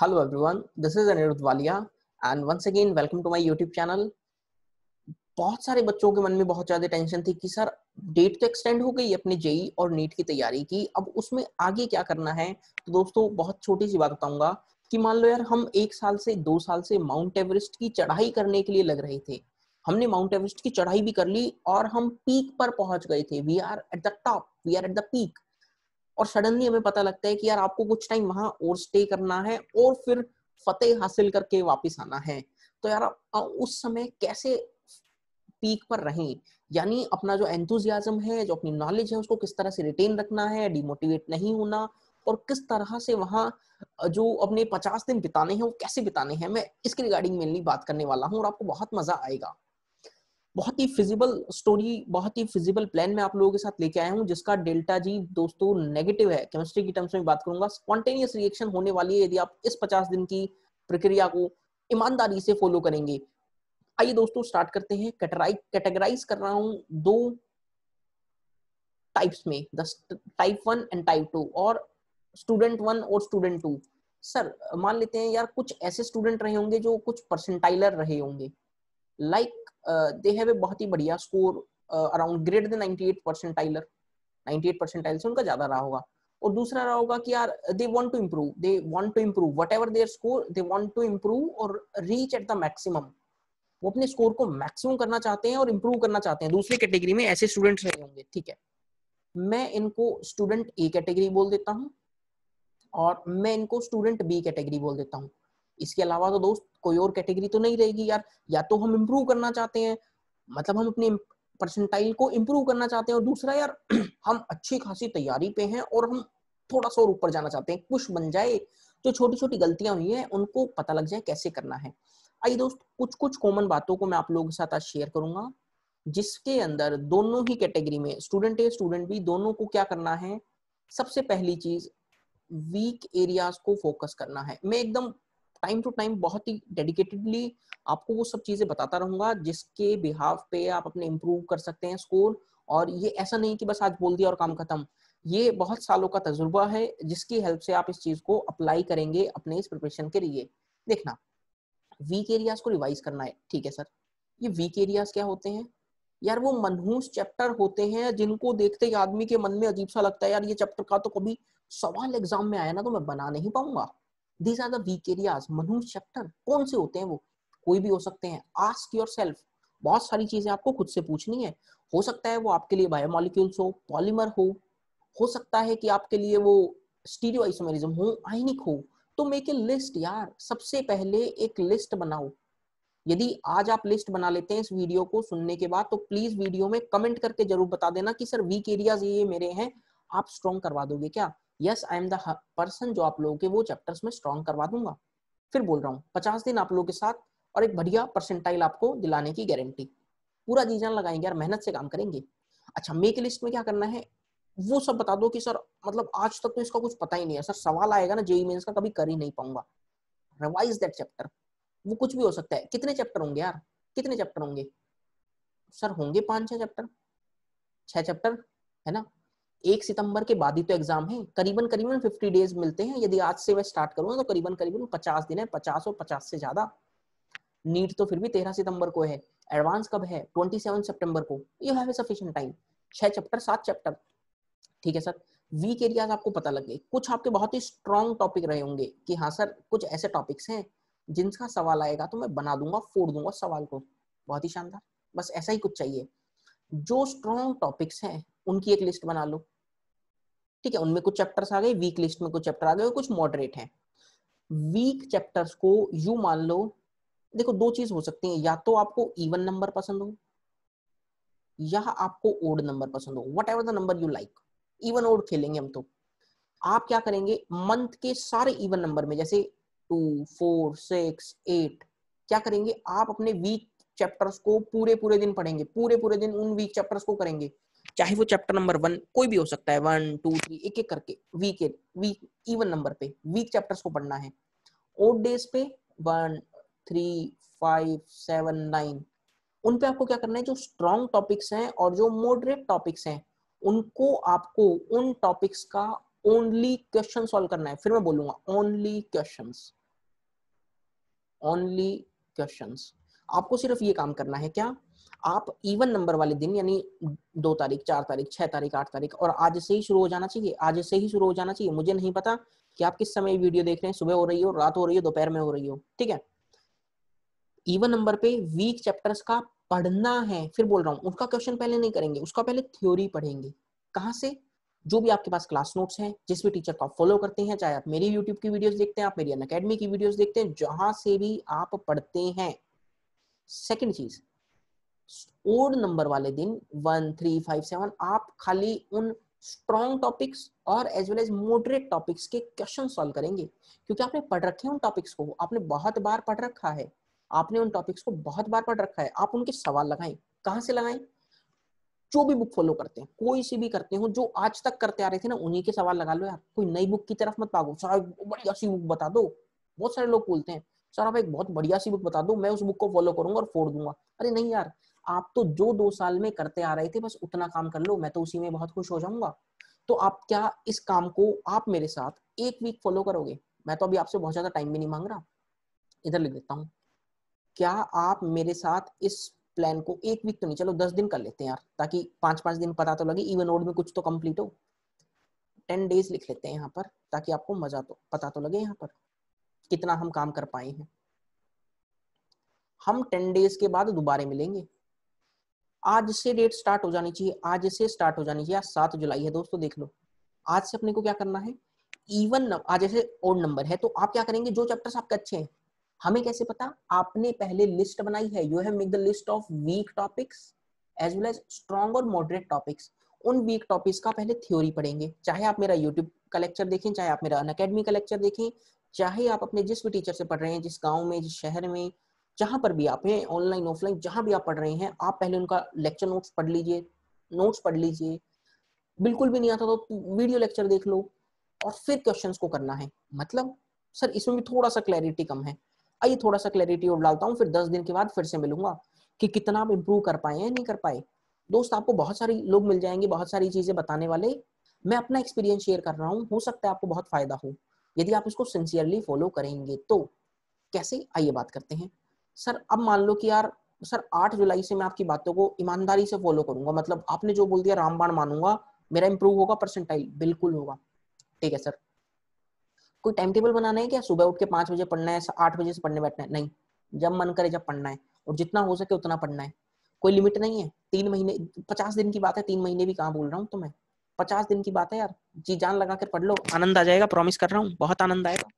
Hello everyone, this is Anirudh Walia and once again welcome to my YouTube channel. बहुत सारे बच्चों के मन में बहुत ज्यादा टेंशन थी कि सर डेट तो एक्सटेंड हो गई अपने जेई e और नीट की तैयारी की अब उसमें आगे क्या करना है तो दोस्तों बहुत छोटी सी बात बताऊंगा कि मान लो यार हम एक साल से दो साल से माउंट एवरेस्ट की चढ़ाई करने के लिए लग रहे थे हमने माउंट एवरेस्ट की चढ़ाई भी कर ली और हम पीक पर पहुंच गए थे we are at the top we are at the peak और सडनली हमें पता लगता है कि यार आपको कुछ टाइम वहां और स्टे करना है और फिर फतेह हासिल करके वापस आना है तो यार उस समय कैसे पीक पर रहें यानी अपना जो एंथुजियाज्म है जो अपनी नॉलेज है उसको किस तरह से रिटेन रखना है डिमोटिवेट नहीं होना और किस तरह से वहां जो अपने पचास दिन बिताने हैं वो कैसे बिताने हैं मैं इसके रिगार्डिंग मेनली बात करने वाला हूँ और आपको बहुत मजा आएगा बहुत ही फिजिबल स्टोरी बहुत ही फिजिबल प्लान में आप लोगों के साथ लेके आया हूँ जिसका डेल्टा जी दोस्तों नेगेटिव है केमिस्ट्री की टर्म्स में बात करूंगा स्पॉन्टेनियस रिएक्शन होने वाली है यदि आप इस पचास दिन की प्रक्रिया को ईमानदारी से फॉलो करेंगे आइए दोस्तों स्टार्ट करते हैं कैटेगराइज कर रहा हूं दो टाइप्स में type one and type two और स्टूडेंट वन और स्टूडेंट टू सर मान लेते हैं यार कुछ ऐसे स्टूडेंट रहे होंगे जो कुछ परसेंटाइलर रहे होंगे लाइक दे हैव ए बहुत ही बढ़िया स्कोर अराउंड ग्रेटर देन 98 परसेंटाइलर 98 परसेंटाइल से उनका ज्यादा रहा होगा और दूसरा रहा होगा कि यार they want to improve they want to improve whatever their score they want to improve और रीच एट द मैक्सिमम वो अपने स्कोर को मैक्सिमम करना चाहते हैं और इंप्रूव करना चाहते हैं दूसरी कैटेगरी में ऐसे स्टूडेंट्स रहे होंगे ठीक है मैं इनको स्टूडेंट ए कैटेगरी बोल देता हूं और मैं इनको स्टूडेंट बी कैटेगरी बोल देता हूं इसके अलावा तो दोस्त कोई और कैटेगरी तो नहीं रहेगी यार या तो हम इम्प्रूव करना चाहते हैं मतलब हम अपने परसेंटाइल को इम्प्रूव करना चाहते हैं और दूसरा यार हम अच्छी खासी तैयारी पे हैं और हम थोड़ा सा और ऊपर जाना चाहते हैं कुछ बन जाए जो तो छोटी छोटी गलतियां हुई हैं उनको पता लग जाए कैसे करना है आइए दोस्त कुछ कुछ कॉमन बातों को मैं आप लोगों के साथ आज शेयर करूंगा जिसके अंदर दोनों ही कैटेगरी में स्टूडेंट ए स्टूडेंट बी दोनों को क्या करना है सबसे पहली चीज वीक एरियाज को फोकस करना है मैं एकदम टाइम टू टाइम बहुत ही डेडिकेटेडली आपको वो सब चीजें बताता रहूंगा जिसके बिहाफ पे आप अपने इम्प्रूव कर सकते हैं स्कोर और ये ऐसा नहीं कि बस आज बोल दिया और काम खत्म ये बहुत सालों का तजुर्बा है जिसकी हेल्प से आप इस चीज को अप्लाई करेंगे अपने इस प्रिपरेशन के लिए देखना वीक एरियाज को रिवाइज करना है ठीक है सर ये वीक एरियाज क्या होते हैं यार वो मनहूस चैप्टर होते हैं जिनको देखते ही आदमी के मन में अजीब सा लगता है यार ये चैप्टर का तो कभी सवाल एग्जाम में आया ना तो मैं बना नहीं पाऊंगा these are the weak areas मनु चैप्टर कौन से होते हैं वो कोई भी हो सकते हैं आस्क योर सेल्फ बहुत सारी चीजें आपको खुद से पूछनी है हो सकता है वो आपके लिए बायोमोलिक्यूल्स हो पॉलीमर हो हो सकता है कि आपके लिए वो स्टीरियो आइसोमेरिज्म हो आइनिक हो तो मेक ए लिस्ट यार सबसे पहले एक लिस्ट बनाओ यदि आज आप लिस्ट बना लेते हैं इस वीडियो को सुनने के बाद तो प्लीज वीडियो में कमेंट करके जरूर बता देना कि सर वीक एरियाज ये मेरे हैं आप स्ट्रॉन्ग करवा दोगे क्या yes I am the person जो आप लोगों के वो चैप्टर्स में स्ट्रॉन्ग करवा दूंगा फिर बोल रहा हूँ पचास दिन आप लोगों के साथ और एक बढ़िया परसेंटाइल आपको दिलाने की गारंटी पूरा जी जान लगाएंगे यार मेहनत से काम करेंगे अच्छा मेक लिस्ट में क्या करना है वो सब बता दो कि सर मतलब आज तक तो इसका कुछ पता ही नहीं है सर सवाल आएगा ना जेई मेन्स का कभी कर ही नहीं पाऊंगा रिवाइज दैट चैप्टर वो कुछ भी हो सकता है कितने चैप्टर होंगे यार कितने चैप्टर होंगे सर होंगे पांच छह चैप्टर छह चैप्टर है ना एक सितंबर के बाद ही तो एग्जाम है करीबन करीबन फिफ्टी डेज मिलते हैं यदि आज से मैं स्टार्ट करूंगा तो करीबन करीबन पचास दिन है पचास और पचास से ज्यादा नीट तो फिर भी तेरह सितंबर को है एडवांस कब है ट्वेंटी सेवन सेप्टेम्बर को you have a sufficient time छह चैप्टर सात चैप्टर ठीक है सर वीक एरियाज आपको पता लग गए कुछ आपके बहुत ही स्ट्रॉन्ग टॉपिक रहे होंगे कि हाँ सर कुछ ऐसे टॉपिक्स हैं जिनका सवाल आएगा तो मैं बना दूंगा फोड़ दूंगा सवाल को बहुत ही शानदार बस ऐसा ही कुछ चाहिए जो स्ट्रॉन्ग टॉपिक्स हैं उनकी एक लिस्ट बना लो ठीक है उनमें कुछ चैप्टर्स आ गए वीक लिस्ट में कुछ चैप्टर आ गए और कुछ मॉडरेट हैं वीक चैप्टर्स को यू मान लो देखो दो चीज हो सकती है या तो आपको इवन नंबर पसंद हो या आपको ओड नंबर पसंद हो what the number you like even odd खेलेंगे हम तो आप क्या करेंगे मंथ के सारे इवन नंबर में जैसे टू फोर सिक्स एट क्या करेंगे आप अपने वीक चैप्टर्स को पूरे पूरे दिन पढ़ेंगे पूरे पूरे दिन उन वीक चैप्टर्स को करेंगे चाहे वो चैप्टर नंबर वन कोई भी हो सकता है वन टू थ्री एक एक करके वीक वीक इवन नंबर पे वीक चैप्टर्स को पढ़ना है ओड डेज पे one three five seven nine उन पे आपको क्या करना है जो स्ट्रॉन्ग टॉपिक्स हैं और जो मॉडरेट टॉपिक्स हैं उनको आपको उन टॉपिक्स का ओनली क्वेश्चन सॉल्व करना है फिर मैं बोलूंगा ओनली क्वेश्चन ओनली क्वेश्चन आपको सिर्फ ये काम करना है क्या आप इवन नंबर वाले दिन यानी दो तारीख चार तारीख छह तारीख आठ तारीख और आज से ही शुरू हो जाना चाहिए आज से ही शुरू हो जाना चाहिए मुझे नहीं पता कि आप किस समय वीडियो देख रहे हैं सुबह हो रही हो रात हो रही हो दोपहर में हो रही हो ठीक है इवन नंबर पे वीक चैप्टर्स का पढ़ना है फिर बोल रहा हूँ उसका क्वेश्चन पहले नहीं करेंगे उसका पहले थ्योरी पढ़ेंगे कहाँ से जो भी आपके पास क्लास नोट्स हैं जिस भी टीचर को आप फॉलो करते हैं चाहे आप मेरी यूट्यूब की वीडियोस देखते हैं आप मेरी अन अकेडमी की वीडियोस देखते हैं जहां से भी आप पढ़ते हैं सेकंड चीज ओड नंबर वाले दिन वन थ्री फाइव सेवन आप खाली उन स्ट्रॉन्ग टॉपिक्स और as well as moderate topics के क्वेश्चन सॉल्व करेंगे क्योंकि आपने पढ़ रखे हैं उन टॉपिक्स को आपने बहुत बार पढ़ रखा है आपने उन टॉपिक्स को बहुत बार पढ़ रखा है आप उनके सवाल लगाएं कहाँ से लगाएं जो भी बुक फॉलो करते हैं कोई सी भी करते हो जो आज तक करते आ रहे थे ना उन्हीं के सवाल लगा लो यार कोई नई बुक की तरफ मत भागो सर बढ़िया सी बुक बता दो बहुत सारे लोग बोलते हैं सर आप एक बहुत बढ़िया सी बुक बता दो मैं उस बुक को फॉलो करूंगा और फोड़ दूंगा अरे नहीं यार आप तो जो दो साल में करते आ रहे थे बस उतना काम कर लो मैं तो उसी में बहुत खुश हो जाऊंगा तो आप क्या इस काम को आप मेरे साथ एक वीक फॉलो करोगे मैं तो अभी आपसे बहुत ज्यादा टाइम भी नहीं मांग रहा इधर लिख देता हूँ क्या आप मेरे साथ इस प्लान को एक वीक तो नहीं चलो दस दिन कर लेते हैं यार ताकि पांच पांच दिन पता तो लगे इवन ओड में कुछ तो कम्प्लीट हो टेन डेज लिख लेते हैं यहाँ पर ताकि आपको मजा तो पता तो लगे यहाँ पर कितना हम काम कर पाए हैं हम टेन डेज के बाद दोबारा मिलेंगे आज से डेट स्टार्ट हो जानी चाहिए आज से स्टार्ट हो जानी चाहिए आज सात जुलाई है दोस्तों देख लो आज से अपने को क्या करना है इवन आज जैसे ओड नंबर है तो आप क्या करेंगे जो चैप्टर्स आपके अच्छे हैं हमें कैसे पता आपने पहले लिस्ट बनाई है you have make the list of weak topics as well as strong और मॉडरेट टॉपिक्स उन वीक टॉपिक्स का पहले थ्योरी पढ़ेंगे चाहे आप मेरा यूट्यूब का लेक्चर देखें चाहे आप मेरा अन का लेक्चर देखें चाहे आप अपने जिस भी टीचर से पढ़ रहे हैं जिस गांव में जिस शहर में जहां पर भी आप हैं ऑनलाइन ऑफलाइन जहां भी आप पढ़ रहे हैं आप पहले उनका लेक्चर नोट्स पढ़ लीजिए नोट्स पढ़ लीजिए बिल्कुल भी नहीं आता तो वीडियो लेक्चर देख लो और फिर क्वेश्चन को करना है मतलब सर इसमें भी थोड़ा सा क्लैरिटी कम है आइए थोड़ा सा क्लैरिटी और डालता हूँ फिर दस दिन के बाद फिर से मिलूंगा कि कितना आप इम्प्रूव कर पाए या नहीं कर पाए दोस्त आपको बहुत सारे लोग मिल जाएंगे बहुत सारी चीजें बताने वाले मैं अपना एक्सपीरियंस शेयर कर रहा हूँ हो सकता है आपको बहुत फायदा हो यदि आप इसको सिंसियरली फॉलो करेंगे तो कैसे आइए बात करते हैं सर अब मान लो कि यार सर आठ जुलाई से मैं आपकी बातों को ईमानदारी से फॉलो करूंगा मतलब आपने जो बोल दिया रामबाण मानूंगा मेरा इंप्रूव होगा परसेंटाइल बिल्कुल होगा ठीक है सर कोई टाइम टेबल बनाना है क्या सुबह उठ के पांच बजे पढ़ना है आठ बजे से पढ़ने बैठना है नहीं जब मन करे जब पढ़ना है और जितना हो सके उतना पढ़ना है कोई लिमिट नहीं है तीन महीने पचास दिन की बात है तीन महीने भी कहाँ बोल रहा हूँ तो मैं पचास दिन की बात है यार जी जान लगा कर पढ़ लो आनंद आ जाएगा प्रॉमिस कर रहा हूँ बहुत आनंद आएगा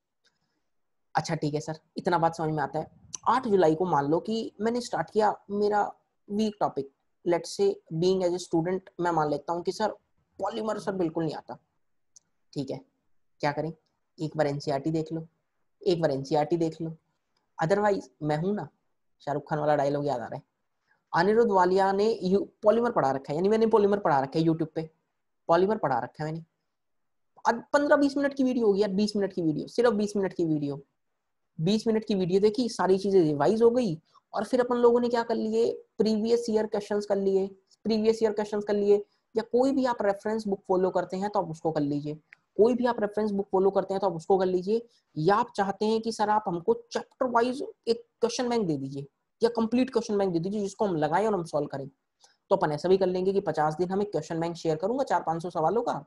अच्छा ठीक है सर इतना बात समझ में आता है आठ जुलाई को मान लो कि मैंने स्टार्ट किया मेरा weak topic let's say being as a student मैं मान लेता हूँ कि सर पॉलीमर सर बिल्कुल नहीं आता ठीक है क्या करें एक बार एनसीईआरटी e देख लो एक बार एनसीईआरटी e देख लो अदरवाइज मैं हूं ना शाहरुख खान वाला डायलॉग याद आ रहा है अनिरुद्ध वालिया ने पॉलीमर पढ़ा रखा है यानी मैंने पॉलीमर पढ़ा रखा है यूट्यूब पे पॉलीमर पढ़ा रखा है मैंने पंद्रह बीस मिनट की वीडियो होगी यार बीस मिनट की वीडियो सिर्फ बीस मिनट की वीडियो बीस मिनट की वीडियो देखी सारी चीजें रिवाइज हो गई और फिर अपन लोगों ने क्या कर लिए प्रीवियस ईयर क्वेश्चंस कर लिए प्रीवियस ईयर क्वेश्चंस कर लिए या कोई भी आप रेफरेंस बुक फॉलो करते हैं तो आप उसको कर लीजिए कोई भी आप रेफरेंस बुक फॉलो करते हैं तो आप उसको कर लीजिए या आप चाहते हैं कि सर आप हमको चैप्टर वाइज एक क्वेश्चन बैंक दे दीजिए या कंप्लीट क्वेश्चन बैंक दे दीजिए जिसको हम लगाएं और हम सॉल्व करें तो अपन ऐसा भी कर लेंगे कि पचास दिन हम एक क्वेश्चन बैंक शेयर करूंगा चार पांच सौ सवालों का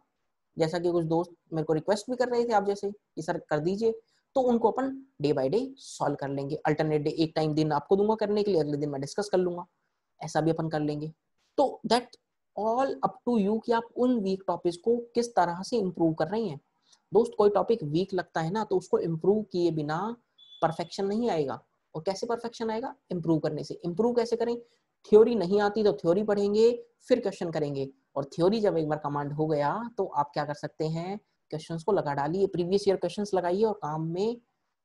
जैसा कि कुछ दोस्त मेरे को रिक्वेस्ट भी कर रहे थे आप जैसे कि सर कर दीजिए तो उनको अपन डे बाय डे सॉल्व कर लेंगे अल्टरनेट डे एक टाइम दिन आपको दूंगा करने के लिए अगले दिन मैं डिस्कस कर लूंगा ऐसा भी अपन कर लेंगे तो that all up to you कि आप उन वीक टॉपिक्स को किस तरह से इम्प्रूव कर रही हैं दोस्त कोई टॉपिक वीक लगता है ना तो उसको इम्प्रूव किए बिना परफेक्शन नहीं आएगा और कैसे परफेक्शन आएगा इम्प्रूव करने से इम्प्रूव कैसे करें थ्योरी नहीं आती तो थ्योरी पढ़ेंगे फिर क्वेश्चन करेंगे और थ्योरी जब एक बार कमांड हो गया तो आप क्या कर सकते हैं क्वेश्चन को लगा डालिए प्रीवियस ईयर क्वेश्चन लगाइए और काम में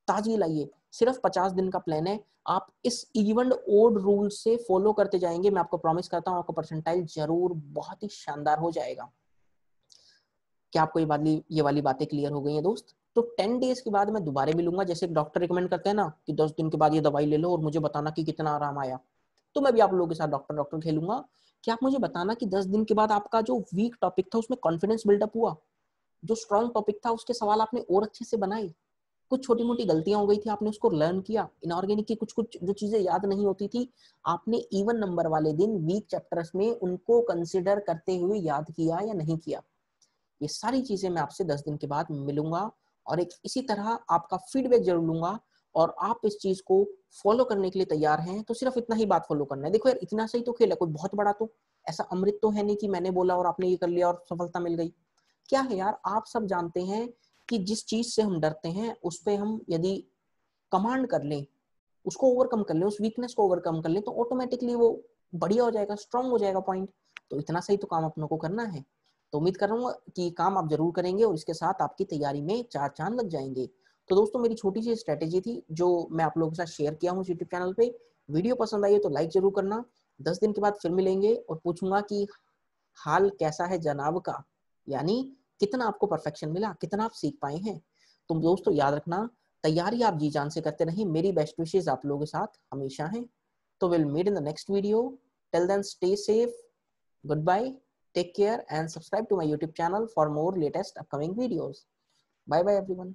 ताजगी लाइए सिर्फ पचास दिन का प्लान है आप इस इवेंट ओड रूल से फॉलो करते जाएंगे मैं आपको प्रॉमिस करता हूँ आपका परसेंटाइल जरूर बहुत ही शानदार हो जाएगा क्या आपको ये वाली ये वाली बातें क्लियर हो गई हैं दोस्त तो टेन डेज के बाद मैं दोबारा मिलूंगा लूंगा जैसे डॉक्टर रिकमेंड करते हैं ना कि दस दिन के बाद ये दवाई ले लो और मुझे बताना कि कितना आराम आया तो मैं भी आप लोगों के साथ डॉक्टर डॉक्टर खेलूंगा कि आप मुझे बताना कि दस दिन के बाद आपका जो वीक टॉपिक था उसमें कॉन्फिडेंस बिल्डअप हुआ जो स्ट्रॉन्ग टॉपिक था उसके सवाल आपने और अच्छे से बनाए कुछ छोटी मोटी गलतियां हो गई थी आपने उसको लर्न किया इनऑर्गेनिक की कुछ कुछ जो चीजें याद नहीं होती थी आपने इवन नंबर वाले दिन वीक चैप्टर्स में उनको कंसिडर करते हुए याद किया या नहीं किया ये सारी चीजें मैं आपसे दस दिन के बाद मिलूंगा और एक इसी तरह आपका फीडबैक जरूर लूंगा और आप इस चीज को फॉलो करने के लिए तैयार हैं तो सिर्फ इतना ही बात फॉलो करना है देखो यार इतना सही तो खेला कोई बहुत बड़ा तो ऐसा अमृत तो है नहीं कि मैंने बोला और आपने ये कर लिया और सफलता मिल गई क्या है यार आप सब जानते हैं कि जिस चीज से हम डरते हैं उस पर हम यदि कमांड कर लें उसको ओवरकम कर लें उस वीकनेस को ओवरकम कर लें तो ऑटोमेटिकली वो बढ़िया हो जाएगा स्ट्रांग हो जाएगा पॉइंट तो इतना सही तो काम अपनों को करना है तो उम्मीद कर रहा हूँ कि काम आप जरूर करेंगे और इसके साथ आपकी तैयारी में चार चांद लग जाएंगे तो दोस्तों मेरी छोटी सी स्ट्रेटेजी थी जो मैं आप लोगों के साथ शेयर किया हूँ यूट्यूब चैनल पे वीडियो पसंद आई है तो लाइक जरूर करना दस दिन के बाद फिर मिलेंगे और पूछूंगा कि हाल कैसा है जनाब का यानी कितना आपको परफेक्शन मिला कितना आप सीख पाए हैं तो दोस्तों याद रखना तैयारी आप जी जान से करते रहिए मेरी बेस्ट विशेष आप लोगों के साथ हमेशा हैं तो will meet in the next video till then stay safe good bye take care and subscribe to my YouTube channel for more latest upcoming videos bye bye everyone